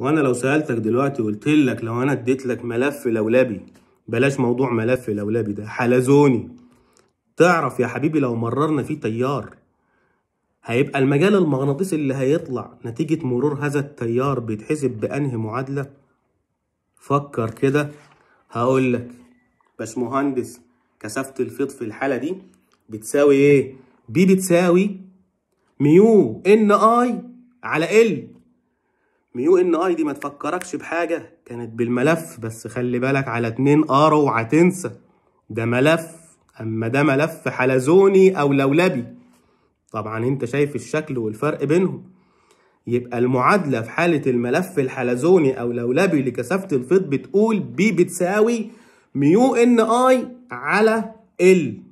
هو انا لو سالتك دلوقتي وقلت لك لو انا اديت لك ملف لولبي بلاش موضوع ملف لولبي ده حلزوني تعرف يا حبيبي لو مررنا فيه تيار هيبقى المجال المغناطيسي اللي هيطلع نتيجة مرور هذا التيار بيتحسب بأنهي معادلة؟ فكر كده هقولك باشمهندس كثافة الفيض في الحالة دي بتساوي ايه؟ بي بتساوي ميو ان اي على ال ميو ان اي دي ما تفكركش بحاجه كانت بالملف بس خلي بالك على اتنين ار اوعى تنسى ده ملف اما ده ملف حلزوني او لولبي طبعا انت شايف الشكل والفرق بينهم يبقى المعادلة في حالة الملف الحلزوني أو لولبي لكثافة الفيض بتقول بي بتساوي ميو ان اي على ال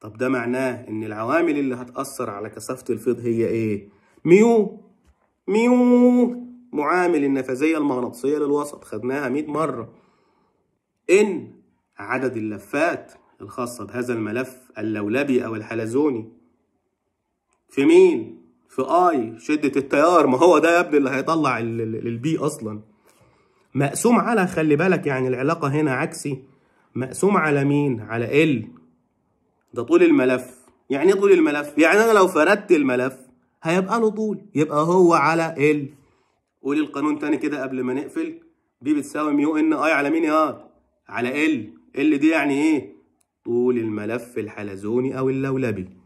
طب ده معناه ان العوامل اللي هتأثر على كثافة الفيض هي ايه؟ ميو ميو معامل النفاذية المغناطيسية للوسط خدناها 100 مرة إن عدد اللفات الخاصة بهذا الملف اللولبي أو الحلزوني في مين؟ في آي شدة التيار ما هو ده يا ابني اللي هيطلع البي أصلا مقسوم على خلي بالك يعني العلاقة هنا عكسي مقسوم على مين؟ على ال ده طول الملف يعني ايه طول الملف؟ يعني أنا لو فردت الملف هيبقى له طول يبقى هو على ال قولي القانون تاني كده قبل ما نقفل بي بتساوي ميو ان اي على مين يا على ال ال دي يعني ايه طول الملف الحلزوني او اللولبي